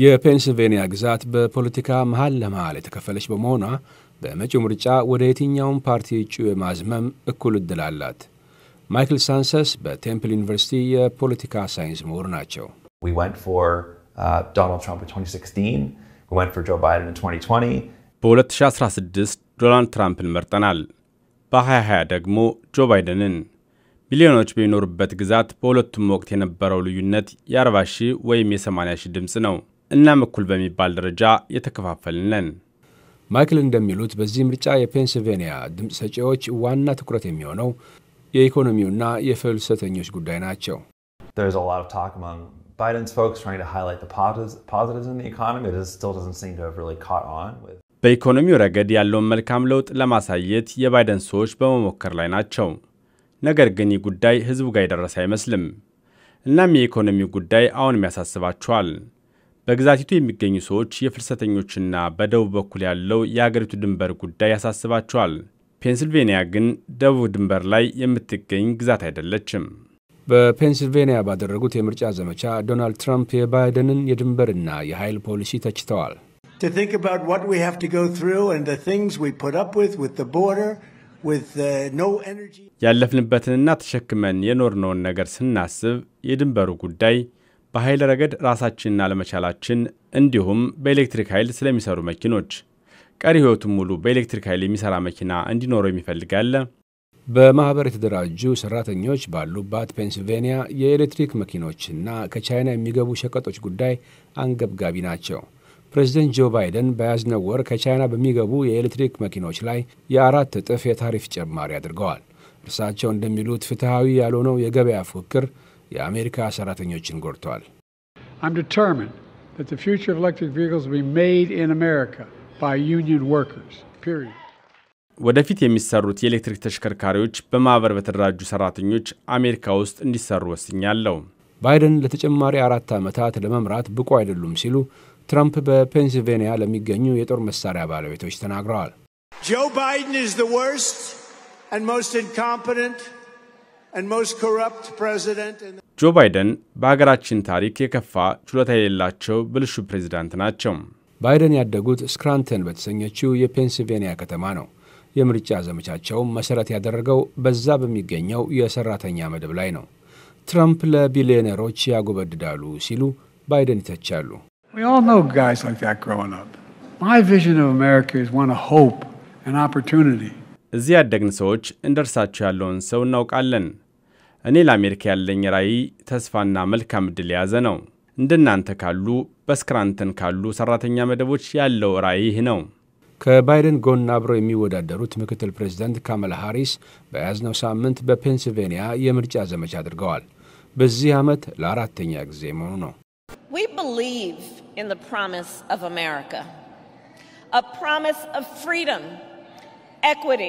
የፔንስልቬንያ ግዛት በፖለቲካ መሃል ለመሀል የተከፈለች በመሆኗ በመጪው ምርጫ ወደ የትኛውም ፓርቲ እጩ የማዝመም እኩል እድል አላት። ማይክል ሳንሰስ በቴምፕል ዩኒቨርሲቲ የፖለቲካ ሳይንስ ምሁር ናቸው። uh, በ2016 ዶናልድ ትራምፕን መርጠናል። በ2020 ደግሞ ጆ ባይደንን። ሚሊዮኖች በሚኖሩበት ግዛት በሁለቱም ወቅት የነበረው ልዩነት የ40 ሺህ ወይም የ80 ሺህ ድምፅ ነው። እናም እኩል በሚባል ደረጃ የተከፋፈልን ነን። ማይክል እንደሚሉት በዚህ ምርጫ የፔንስልቬንያ ድምፅ ሰጪዎች ዋና ትኩረት የሚሆነው የኢኮኖሚውና የፍልሰተኞች ጉዳይ ናቸው። በኢኮኖሚው ረገድ ያለውን መልካም ለውጥ ለማሳየት የባይደን ሰዎች በመሞከር ላይ ናቸው። ነገር ግን ይህ ጉዳይ ሕዝቡ ጋር የደረሰ አይመስልም። እናም የኢኮኖሚው ጉዳይ አሁንም ያሳስባቸዋል። በግዛቲቱ የሚገኙ ሰዎች የፍልሰተኞችና በደቡብ በኩል ያለው የአገሪቱ ድንበር ጉዳይ ያሳስባቸዋል። ፔንስልቬንያ ግን ደቡብ ድንበር ላይ የምትገኝ ግዛት አይደለችም። በፔንስልቬንያ ባደረጉት የምርጫ ዘመቻ ዶናልድ ትራምፕ የባይደንን የድንበርና የኃይል ፖሊሲ ተችተዋል። ያለፍንበትንና ተሸክመን የኖርነውን ነገር ስናስብ የድንበሩ ጉዳይ በኃይል ረገድ ራሳችንን አለመቻላችን፣ እንዲሁም በኤሌክትሪክ ኃይል ስለሚሰሩ መኪኖች ቀሪ ህይወቱን ሙሉ በኤሌክትሪክ ኃይል የሚሰራ መኪና እንዲኖረው የሚፈልጋለ። በማኅበር የተደራጁ ሠራተኞች ባሉባት ፔንስልቬንያ የኤሌክትሪክ መኪኖችና ከቻይና የሚገቡ ሸቀጦች ጉዳይ አንገብጋቢ ናቸው። ፕሬዚደንት ጆ ባይደን በያዝነው ወር ከቻይና በሚገቡ የኤሌክትሪክ መኪኖች ላይ የአራት እጥፍ የታሪፍ ጭማሪ አድርገዋል። እርሳቸው እንደሚሉት ፍትሐዊ ያልሆነው የገበያ ፉክክር የአሜሪካ ሰራተኞችን ጎድተዋል። ወደፊት የሚሰሩት የኤሌክትሪክ ተሽከርካሪዎች በማኅበር በተደራጁ ሠራተኞች አሜሪካ ውስጥ እንዲሰሩ ወስኛለሁ። ባይደን ለተጨማሪ አራት ዓመታት ለመምራት ብቁ አይደሉም ሲሉ ትራምፕ በፔንሲልቬንያ ለሚገኙ የጦር መሳሪያ ባለቤቶች ተናግረዋል። ጆ ባይደን ጆ ባይደን በሀገራችን ታሪክ የከፋ ችሎታ የሌላቸው ብልሹ ፕሬዝዳንት ናቸው። ባይደን ያደጉት ስክራንተን በተሰኘችው የፔንስልቬንያ ከተማ ነው። የምርጫ ዘመቻቸውም መሠረት ያደረገው በዛ በሚገኘው የሠራተኛ መደብ ላይ ነው። ትራምፕ ለቢሊዮነሮች ያጎበድዳሉ ሲሉ ባይደን ይተቻሉ። እዚህ ያደግን ሰዎች እንደ እርሳቸው ያለውን ሰው እናውቃለን። እኔ ለአሜሪካ ያለኝ ራዕይ ተስፋና መልካም ዕድል የያዘ ነው። እንደናንተ ካሉ በስክራንተን ካሉ ሰራተኛ መደቦች ያለው ራዕይ ይህ ነው። ከባይደን ጎን አብረው የሚወዳደሩት ምክትል ፕሬዚዳንት ካመላ ሃሪስ በያዝነው ሳምንት በፔንስልቬንያ የምርጫ ዘመቻ አድርገዋል። በዚህ ዓመት ለአራተኛ ጊዜ መሆኑ ነው። ፕሮሚስ ኦፍ ፍሪደም ኤኩቲ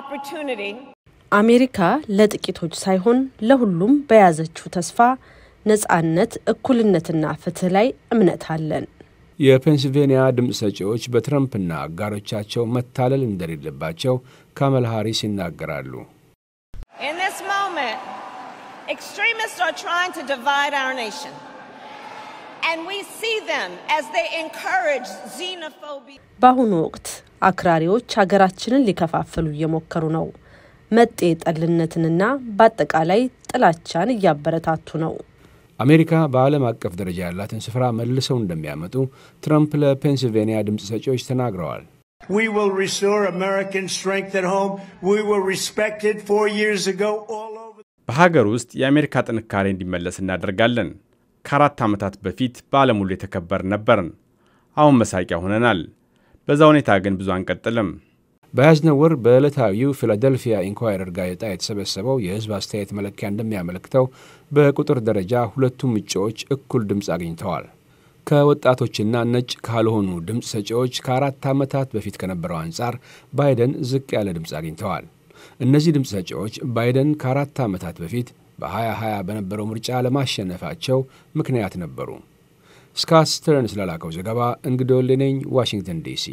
ኦፖርቹኒቲ አሜሪካ ለጥቂቶች ሳይሆን ለሁሉም በያዘችው ተስፋ ነጻነት፣ እኩልነትና ፍትህ ላይ እምነት አለን። የፔንስልቬንያ ድምፅ ሰጪዎች በትረምፕና አጋሮቻቸው መታለል እንደሌለባቸው ካመል ሃሪስ ይናገራሉ። በአሁኑ ወቅት አክራሪዎች ሀገራችንን ሊከፋፍሉ እየሞከሩ ነው። መጤ ጠልነትንና በአጠቃላይ ጥላቻን እያበረታቱ ነው። አሜሪካ በዓለም አቀፍ ደረጃ ያላትን ስፍራ መልሰው እንደሚያመጡ ትራምፕ ለፔንስልቬንያ ድምፅ ሰጪዎች ተናግረዋል። በሀገር ውስጥ የአሜሪካ ጥንካሬ እንዲመለስ እናደርጋለን። ከአራት ዓመታት በፊት በዓለም ሁሉ የተከበር ነበርን። አሁን መሳቂያ ሆነናል። በዛ ሁኔታ ግን ብዙ አንቀጥልም። በያዝነው ወር በዕለታዊው ፊላደልፊያ ኢንኳይረር ጋዜጣ የተሰበሰበው የሕዝብ አስተያየት መለኪያ እንደሚያመለክተው በቁጥር ደረጃ ሁለቱም እጩዎች እኩል ድምፅ አግኝተዋል። ከወጣቶችና ነጭ ካልሆኑ ድምፅ ሰጪዎች ከአራት ዓመታት በፊት ከነበረው አንጻር ባይደን ዝቅ ያለ ድምፅ አግኝተዋል። እነዚህ ድምፅ ሰጪዎች ባይደን ከአራት ዓመታት በፊት በ2020 በነበረው ምርጫ ለማሸነፋቸው ምክንያት ነበሩ። ስካት ስተርንስ ዘገባ እንግዶ ዋሽንግተን ዲሲ